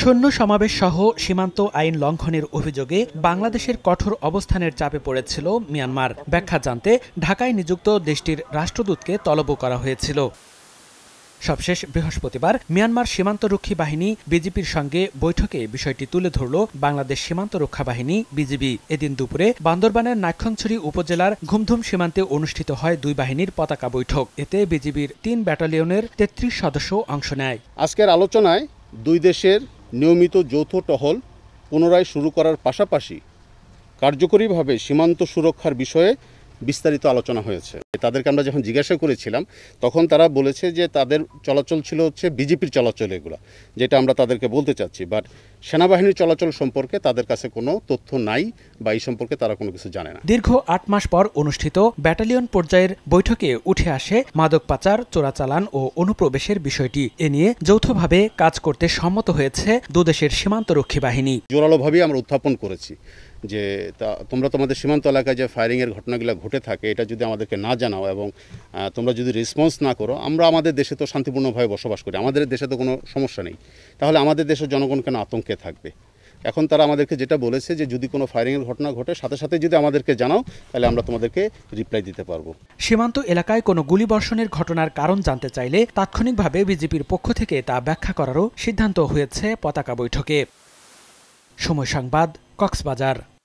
সৈন্য সমাবেশ সহ সীমান্ত আইন লঙ্ঘনের অভিযোগে বাংলাদেশের কঠোর অবস্থানের চাপে পড়েছিল মিয়ানমার ব্যাখ্যা জানতে ঢাকায় নিযুক্ত দেশটির রাষ্ট্রদূতকে তলব করা হয়েছিল সবশেষ বৃহস্পতিবার মিয়ানমার সীমান্তরক্ষী বাহিনী বিজেপির সঙ্গে বৈঠকে বিষয়টি তুলে ধরল বাংলাদেশ সীমান্ত রক্ষা বাহিনী বিজিবি এদিন দুপুরে বান্দরবানের নাক্ষনছড়ি উপজেলার ঘুমধুম সীমান্তে অনুষ্ঠিত হয় দুই বাহিনীর পতাকা বৈঠক এতে বিজিবির তিন ব্যাটালিয়নের তেত্রিশ সদস্য অংশ নেয় আজকের আলোচনায় দুই দেশের নিয়মিত যৌথ টহল পুনরায় শুরু করার পাশাপাশি কার্যকরীভাবে সীমান্ত সুরক্ষার বিষয়ে বিস্তারিত আলোচনা হয়েছে তাদেরকে আমরা যখন জিজ্ঞাসা করেছিলাম তখন তারা বলেছে যে তাদের চলাচল ছিল হচ্ছে বিজেপির চলাচল এগুলো যেটা আমরা তাদেরকে বলতে চাচ্ছি বাট সেনাবাহিনীর চলাচল সম্পর্কে তাদের কাছে কোনো তথ্য নাই বা এই সম্পর্কে তারা কোনো কিছু জানে না দীর্ঘ আট মাস পর অনুষ্ঠিত ব্যাটালিয়ন পর্যায়ের বৈঠকে উঠে আসে মাদক পাচার চোরাচালান ও অনুপ্রবেশের বিষয়টি এ নিয়ে যৌথভাবে কাজ করতে সম্মত হয়েছে দুদেশের সীমান্তরক্ষী বাহিনী জোরালোভাবেই আমরা উত্থাপন করেছি যে তা তোমরা তোমাদের সীমান্ত এলাকায় যে ফায়ারিংয়ের ঘটনাগুলো ঘটে থাকে এটা যদি আমাদেরকে না জানাও এবং তোমরা যদি রেসপন্স না করো আমরা আমাদের দেশে তো শান্তিপূর্ণভাবে বসবাস করি আমাদের দেশে তো কোনো সমস্যা নেই তাহলে আমাদের দেশের জনগণ কেন আতঙ্কে থাকবে এখন তারা আমাদেরকে যেটা বলেছে যে যদি কোনো ফায়ারিংয়ের ঘটনা ঘটে সাথে সাথে যদি আমাদেরকে জানাও তাহলে আমরা তোমাদেরকে রিপ্লাই দিতে পারবো সীমান্ত এলাকায় কোনো গুলিবর্ষণের ঘটনার কারণ জানতে চাইলে তাৎক্ষণিকভাবে বিজেপির পক্ষ থেকে তা ব্যাখ্যা করারও সিদ্ধান্ত হয়েছে পতাকা বৈঠকে সময় সংবাদ কক্সবাজার